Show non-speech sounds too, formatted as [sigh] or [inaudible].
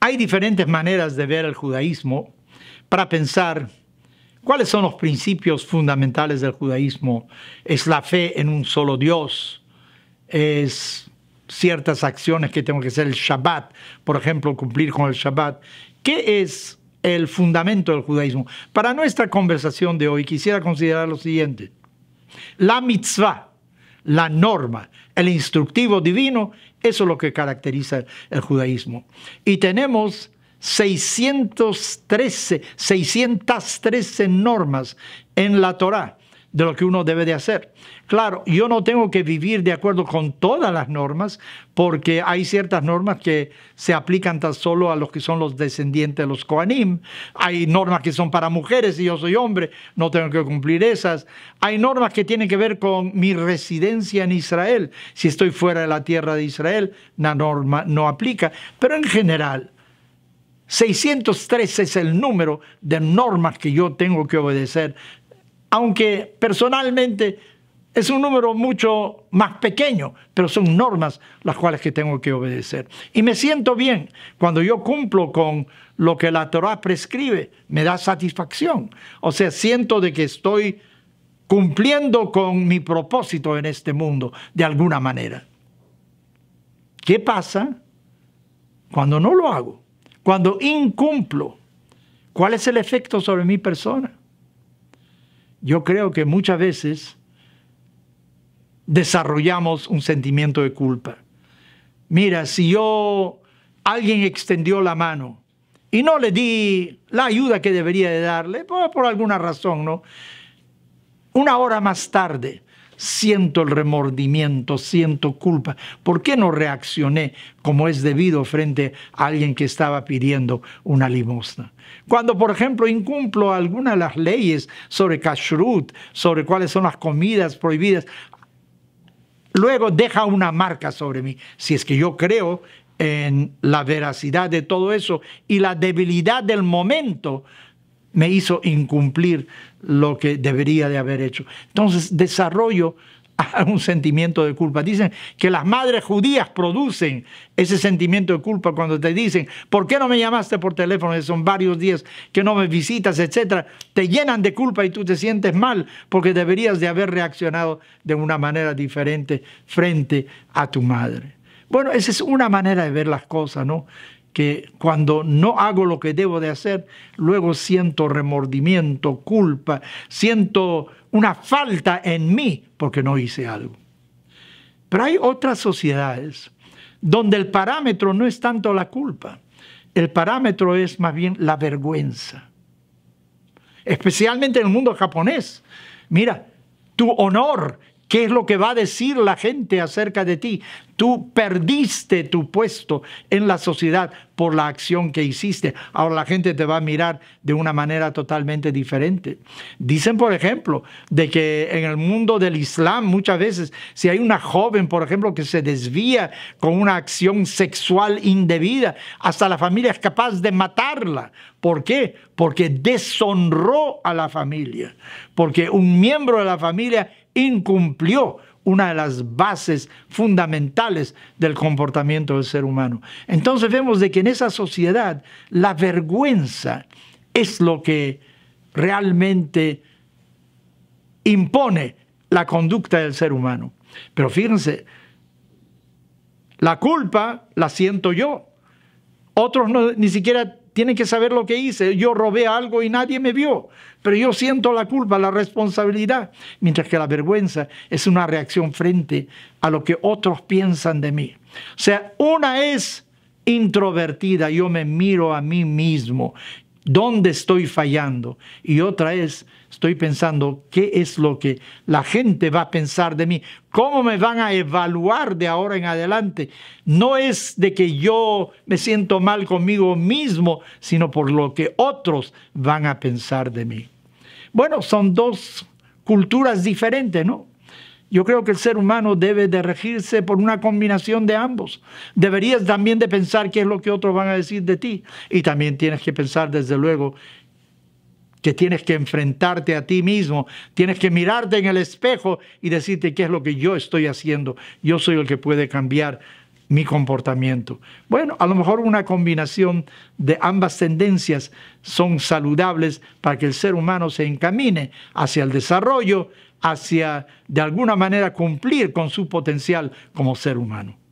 Hay diferentes maneras de ver el judaísmo para pensar cuáles son los principios fundamentales del judaísmo. Es la fe en un solo Dios, es ciertas acciones que tengo que hacer el Shabbat, por ejemplo, cumplir con el Shabbat. ¿Qué es el fundamento del judaísmo. Para nuestra conversación de hoy quisiera considerar lo siguiente. La mitzvah, la norma, el instructivo divino, eso es lo que caracteriza el judaísmo. Y tenemos 613, 613 normas en la Torá de lo que uno debe de hacer. Claro, yo no tengo que vivir de acuerdo con todas las normas, porque hay ciertas normas que se aplican tan solo a los que son los descendientes de los Koanim, hay normas que son para mujeres y yo soy hombre, no tengo que cumplir esas, hay normas que tienen que ver con mi residencia en Israel, si estoy fuera de la tierra de Israel, la norma no aplica, pero en general, 603 es el número de normas que yo tengo que obedecer aunque personalmente es un número mucho más pequeño, pero son normas las cuales que tengo que obedecer. Y me siento bien cuando yo cumplo con lo que la Torah prescribe, me da satisfacción. O sea, siento de que estoy cumpliendo con mi propósito en este mundo, de alguna manera. ¿Qué pasa cuando no lo hago? Cuando incumplo, ¿cuál es el efecto sobre mi persona? yo creo que muchas veces desarrollamos un sentimiento de culpa. Mira, si yo, alguien extendió la mano y no le di la ayuda que debería de darle, pues, por, alguna razón, ¿no? Una hora más tarde, siento el remordimiento, siento culpa. ¿Por qué no reaccioné como es debido frente a alguien que estaba pidiendo una limosna? Cuando, por ejemplo, incumplo alguna de las leyes sobre kashrut, sobre cuáles son las comidas prohibidas, luego deja una marca sobre mí. Si es que yo creo en la veracidad de todo eso y la debilidad del momento me hizo incumplir lo que debería de haber hecho. Entonces desarrollo [laughs] un sentimiento de culpa. Dicen que las madres judías producen ese sentimiento de culpa cuando te dicen, ¿por qué no me llamaste por teléfono? Son varios días que no me visitas, etcétera. Te llenan de culpa y tú te sientes mal porque deberías de haber reaccionado de una manera diferente frente a tu madre. Bueno, esa es una manera de ver las cosas, ¿no? que cuando no hago lo que debo de hacer, luego siento remordimiento, culpa, siento una falta en mí porque no hice algo. Pero hay otras sociedades donde el parámetro no es tanto la culpa, el parámetro es más bien la vergüenza. Especialmente en el mundo japonés. Mira, tu honor ¿Qué es lo que va a decir la gente acerca de ti? Tú perdiste tu puesto en la sociedad por la acción que hiciste. Ahora la gente te va a mirar de una manera totalmente diferente. Dicen, por ejemplo, de que en el mundo del Islam muchas veces, si hay una joven, por ejemplo, que se desvía con una acción sexual indebida, hasta la familia es capaz de matarla. ¿Por qué? Porque deshonró a la familia. Porque un miembro de la familia incumplió una de las bases fundamentales del comportamiento del ser humano. Entonces vemos de que en esa sociedad la vergüenza es lo que realmente impone la conducta del ser humano. Pero fíjense, la culpa la siento yo. Otros no, ni siquiera tienen que saber lo que hice. Yo robé algo y nadie me vio, pero yo siento la culpa, la responsabilidad, mientras que la vergüenza es una reacción frente a lo que otros piensan de mí. O sea, una es introvertida, yo me miro a mí mismo, dónde estoy fallando y otra es, estoy pensando qué es lo que la gente va a pensar de mí, cómo me van a evaluar de ahora en adelante. No es de que yo me siento mal conmigo mismo, sino por lo que otros van a pensar de mí. Bueno, son dos culturas diferentes, ¿no? Yo creo que el ser humano debe de regirse por una combinación de ambos. Deberías también de pensar qué es lo que otros van a decir de ti. Y también tienes que pensar, desde luego, que tienes que enfrentarte a ti mismo, tienes que mirarte en el espejo y decirte qué es lo que yo estoy haciendo. Yo soy el que puede cambiar mi comportamiento. Bueno, a lo mejor una combinación de ambas tendencias son saludables para que el ser humano se encamine hacia el desarrollo hacia, de alguna manera, cumplir con su potencial como ser humano.